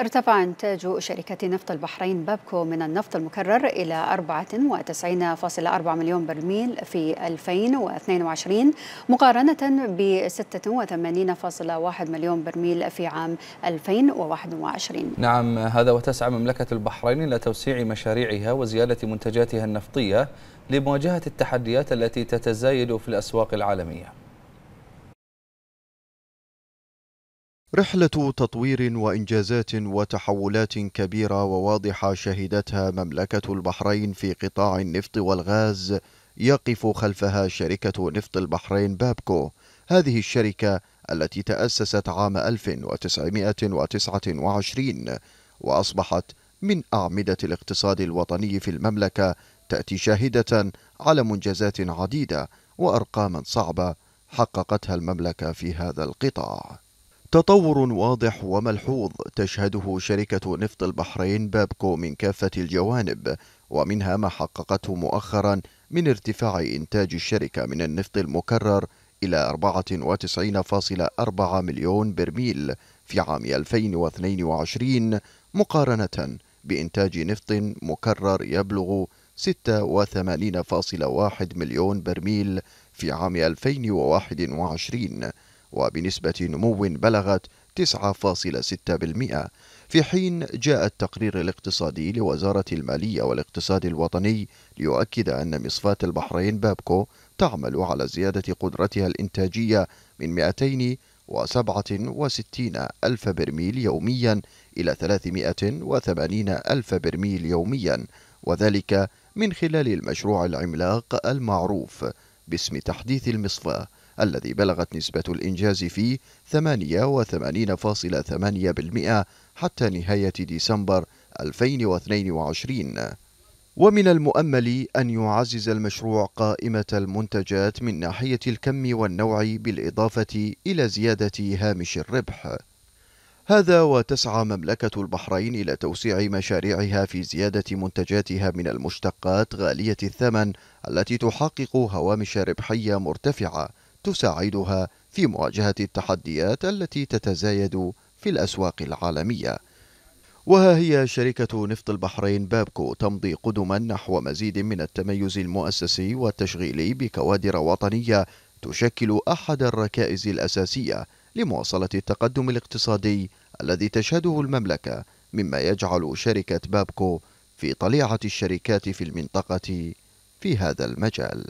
ارتفع إنتاج شركة نفط البحرين بابكو من النفط المكرر إلى 94.4 مليون برميل في 2022 مقارنة ب 86.1 مليون برميل في عام 2021 نعم هذا وتسعى مملكة البحرين إلى توسيع مشاريعها وزيادة منتجاتها النفطية لمواجهة التحديات التي تتزايد في الأسواق العالمية رحلة تطوير وإنجازات وتحولات كبيرة وواضحة شهدتها مملكة البحرين في قطاع النفط والغاز يقف خلفها شركة نفط البحرين بابكو هذه الشركة التي تأسست عام 1929 وأصبحت من أعمدة الاقتصاد الوطني في المملكة تأتي شاهدة على منجزات عديدة وأرقام صعبة حققتها المملكة في هذا القطاع تطور واضح وملحوظ تشهده شركة نفط البحرين بابكو من كافة الجوانب ومنها ما حققته مؤخرا من ارتفاع إنتاج الشركة من النفط المكرر إلى 94.4 مليون برميل في عام 2022 مقارنة بإنتاج نفط مكرر يبلغ 86.1 مليون برميل في عام 2021 وبنسبة نمو بلغت 9.6% في حين جاء التقرير الاقتصادي لوزارة المالية والاقتصاد الوطني ليؤكد أن مصفاة البحرين بابكو تعمل على زيادة قدرتها الإنتاجية من 267 ألف برميل يوميا إلى 380 ألف برميل يوميا وذلك من خلال المشروع العملاق المعروف باسم تحديث المصفاه الذي بلغت نسبة الإنجاز فيه 88.8% حتى نهاية ديسمبر 2022 ومن المؤمل أن يعزز المشروع قائمة المنتجات من ناحية الكم والنوع بالإضافة إلى زيادة هامش الربح هذا وتسعى مملكة البحرين إلى توسيع مشاريعها في زيادة منتجاتها من المشتقات غالية الثمن التي تحقق هوامش ربحية مرتفعة تساعدها في مواجهة التحديات التي تتزايد في الأسواق العالمية وها هي شركة نفط البحرين بابكو تمضي قدما نحو مزيد من التميز المؤسسي والتشغيلي بكوادر وطنية تشكل أحد الركائز الأساسية لمواصلة التقدم الاقتصادي الذي تشهده المملكة مما يجعل شركة بابكو في طليعة الشركات في المنطقة في هذا المجال